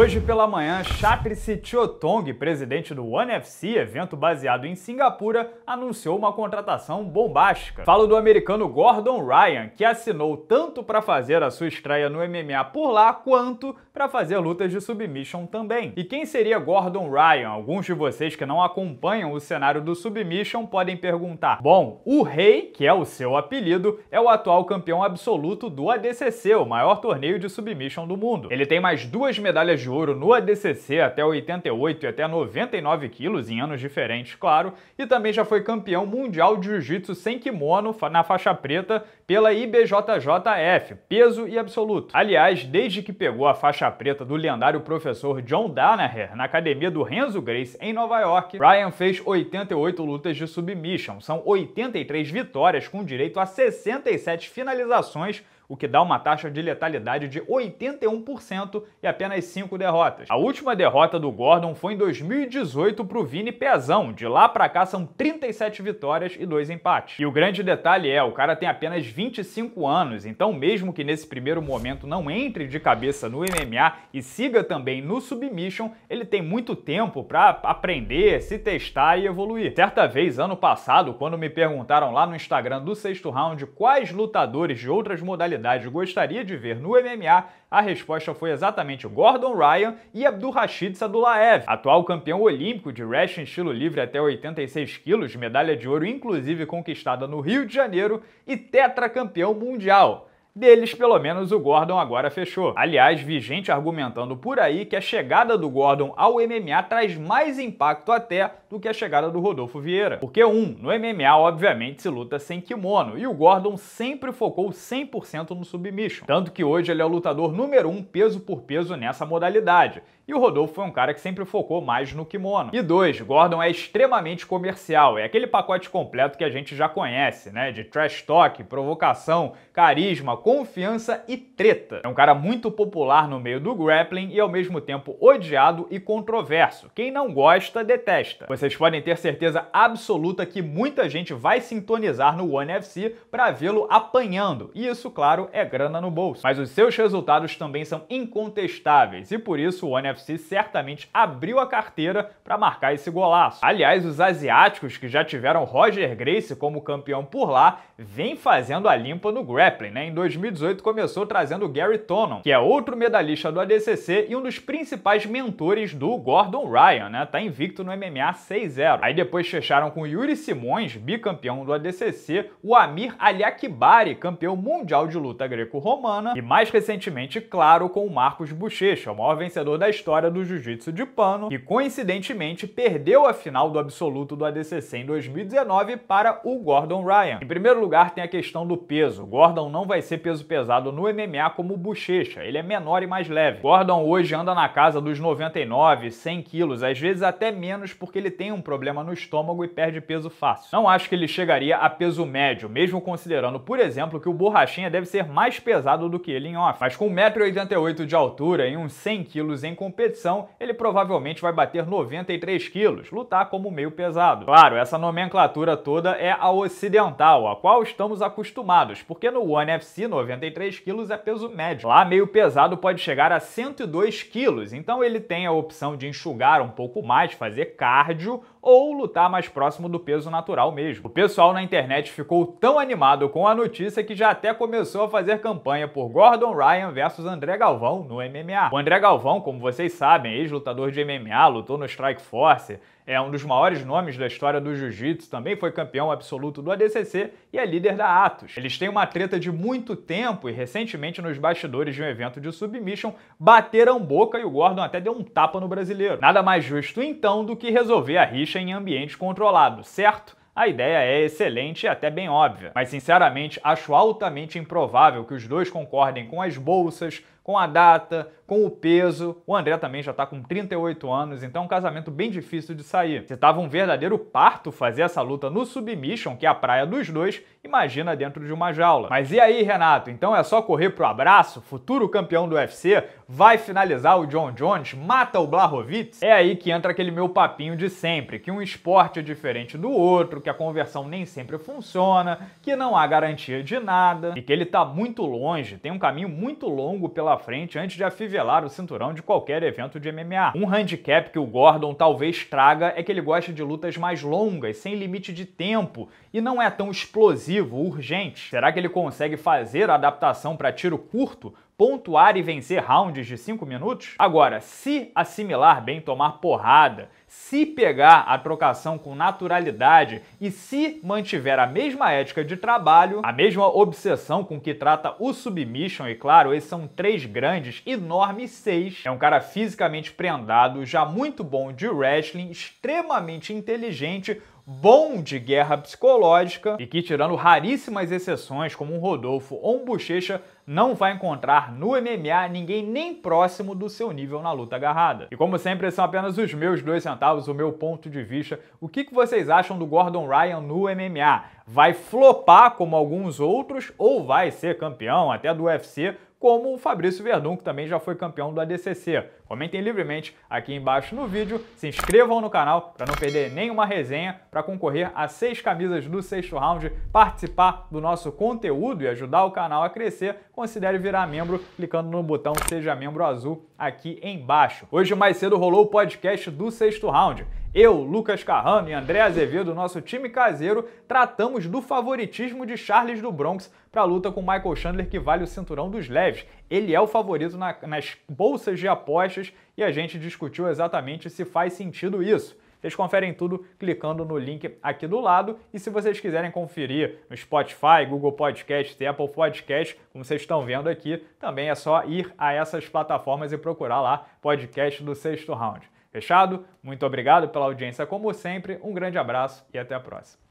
Hoje pela manhã, Chatrice Chotong, presidente do One FC, evento baseado em Singapura, anunciou uma contratação bombástica. Falo do americano Gordon Ryan, que assinou tanto para fazer a sua estreia no MMA por lá, quanto para fazer lutas de submission também. E quem seria Gordon Ryan? Alguns de vocês que não acompanham o cenário do submission podem perguntar. Bom, o Rei, que é o seu apelido, é o atual campeão absoluto do ADCC, o maior torneio de submission do mundo. Ele tem mais duas medalhas de de ouro no ADCC até 88 e até 99 quilos em anos diferentes, claro, e também já foi campeão mundial de jiu-jitsu sem kimono na faixa preta pela IBJJF, peso e absoluto. Aliás, desde que pegou a faixa preta do lendário professor John Danaher na academia do Renzo Grace em Nova York, Ryan fez 88 lutas de submission, são 83 vitórias com direito a 67 finalizações o que dá uma taxa de letalidade de 81% e apenas 5 derrotas. A última derrota do Gordon foi em 2018 para o Vini Pezão. De lá para cá são 37 vitórias e 2 empates. E o grande detalhe é, o cara tem apenas 25 anos, então mesmo que nesse primeiro momento não entre de cabeça no MMA e siga também no submission, ele tem muito tempo para aprender, se testar e evoluir. Certa vez, ano passado, quando me perguntaram lá no Instagram do sexto round quais lutadores de outras modalidades rivalidade gostaria de ver no MMA, a resposta foi exatamente Gordon Ryan e Rashid Sadulaev, atual campeão olímpico de wrestling estilo livre até 86 quilos, medalha de ouro inclusive conquistada no Rio de Janeiro e tetracampeão mundial. Deles, pelo menos, o Gordon agora fechou. Aliás, vi gente argumentando por aí que a chegada do Gordon ao MMA traz mais impacto até do que a chegada do Rodolfo Vieira. Porque, um, no MMA, obviamente, se luta sem kimono, e o Gordon sempre focou 100% no submission. Tanto que hoje ele é o lutador número um peso por peso nessa modalidade e o Rodolfo foi um cara que sempre focou mais no kimono. E dois, Gordon é extremamente comercial, é aquele pacote completo que a gente já conhece, né? De trash talk, provocação, carisma, confiança e treta. É um cara muito popular no meio do grappling e ao mesmo tempo odiado e controverso. Quem não gosta, detesta. Vocês podem ter certeza absoluta que muita gente vai sintonizar no One FC para vê-lo apanhando. E isso, claro, é grana no bolso. Mas os seus resultados também são incontestáveis e por isso o One Guaxi certamente abriu a carteira para marcar esse golaço. Aliás, os asiáticos que já tiveram Roger Grace como campeão por lá, vem fazendo a limpa no grappling, né? Em 2018 começou trazendo Gary Tonon, que é outro medalhista do ADCC e um dos principais mentores do Gordon Ryan, né? Tá invicto no MMA 6-0. Aí depois fecharam com Yuri Simões, bicampeão do ADCC, o Amir Aliakbari, campeão mundial de luta greco-romana, e mais recentemente, claro, com o Marcos Bochecha, o maior vencedor da história história do jiu-jitsu de pano e, coincidentemente, perdeu a final do absoluto do ADCC em 2019 para o Gordon Ryan. Em primeiro lugar, tem a questão do peso. Gordon não vai ser peso pesado no MMA como bochecha, ele é menor e mais leve. Gordon hoje anda na casa dos 99, 100 quilos, às vezes até menos porque ele tem um problema no estômago e perde peso fácil. Não acho que ele chegaria a peso médio, mesmo considerando, por exemplo, que o Borrachinha deve ser mais pesado do que ele em off. Mas com 1,88m de altura e uns 100 quilos em competição, ele provavelmente vai bater 93 quilos, lutar como meio pesado. Claro, essa nomenclatura toda é a ocidental, a qual estamos acostumados, porque no One FC 93 quilos é peso médio. Lá meio pesado pode chegar a 102 quilos, então ele tem a opção de enxugar um pouco mais, fazer cardio ou lutar mais próximo do peso natural mesmo. O pessoal na internet ficou tão animado com a notícia que já até começou a fazer campanha por Gordon Ryan versus André Galvão no MMA. O André Galvão, como vocês sabem, ex-lutador de MMA, lutou no Strike Force, é um dos maiores nomes da história do jiu-jitsu, também foi campeão absoluto do ADCC e é líder da Atos. Eles têm uma treta de muito tempo e recentemente nos bastidores de um evento de submission bateram boca e o Gordon até deu um tapa no brasileiro. Nada mais justo então do que resolver a rixa em ambiente controlado, certo? A ideia é excelente e até bem óbvia, mas sinceramente acho altamente improvável que os dois concordem com as bolsas, com a data, com o peso. O André também já está com 38 anos, então é um casamento bem difícil de sair. Se tava um verdadeiro parto fazer essa luta no Submission, que é a praia dos dois, imagina dentro de uma jaula. Mas e aí, Renato? Então é só correr pro abraço? Futuro campeão do UFC vai finalizar o John Jones, mata o Blahovitz? É aí que entra aquele meu papinho de sempre, que um esporte é diferente do outro, que a conversão nem sempre funciona, que não há garantia de nada e que ele tá muito longe, tem um caminho muito longo pela pela frente antes de afivelar o cinturão de qualquer evento de MMA. Um handicap que o Gordon talvez traga é que ele gosta de lutas mais longas, sem limite de tempo, e não é tão explosivo, urgente. Será que ele consegue fazer a adaptação para tiro curto? pontuar e vencer rounds de 5 minutos? Agora, se assimilar bem, tomar porrada, se pegar a trocação com naturalidade e se mantiver a mesma ética de trabalho, a mesma obsessão com que trata o submission, e claro, esses são três grandes, enormes seis. É um cara fisicamente prendado, já muito bom de wrestling, extremamente inteligente, bom de guerra psicológica e que, tirando raríssimas exceções, como um Rodolfo ou um Bochecha, não vai encontrar no MMA ninguém nem próximo do seu nível na luta agarrada. E como sempre, são apenas os meus dois centavos, o meu ponto de vista. O que vocês acham do Gordon Ryan no MMA? Vai flopar como alguns outros ou vai ser campeão até do UFC? como o Fabrício Verdun, que também já foi campeão do ADCC. Comentem livremente aqui embaixo no vídeo, se inscrevam no canal para não perder nenhuma resenha, para concorrer a seis camisas do sexto round, participar do nosso conteúdo e ajudar o canal a crescer, considere virar membro clicando no botão Seja Membro Azul aqui embaixo. Hoje mais cedo rolou o podcast do sexto round. Eu, Lucas Carrano e André Azevedo, nosso time caseiro, tratamos do favoritismo de Charles do Bronx para a luta com Michael Chandler, que vale o cinturão dos leves. Ele é o favorito na, nas bolsas de apostas e a gente discutiu exatamente se faz sentido isso. Vocês conferem tudo clicando no link aqui do lado. E se vocês quiserem conferir no Spotify, Google Podcast, Apple Podcast, como vocês estão vendo aqui, também é só ir a essas plataformas e procurar lá podcast do sexto round. Fechado? Muito obrigado pela audiência como sempre, um grande abraço e até a próxima.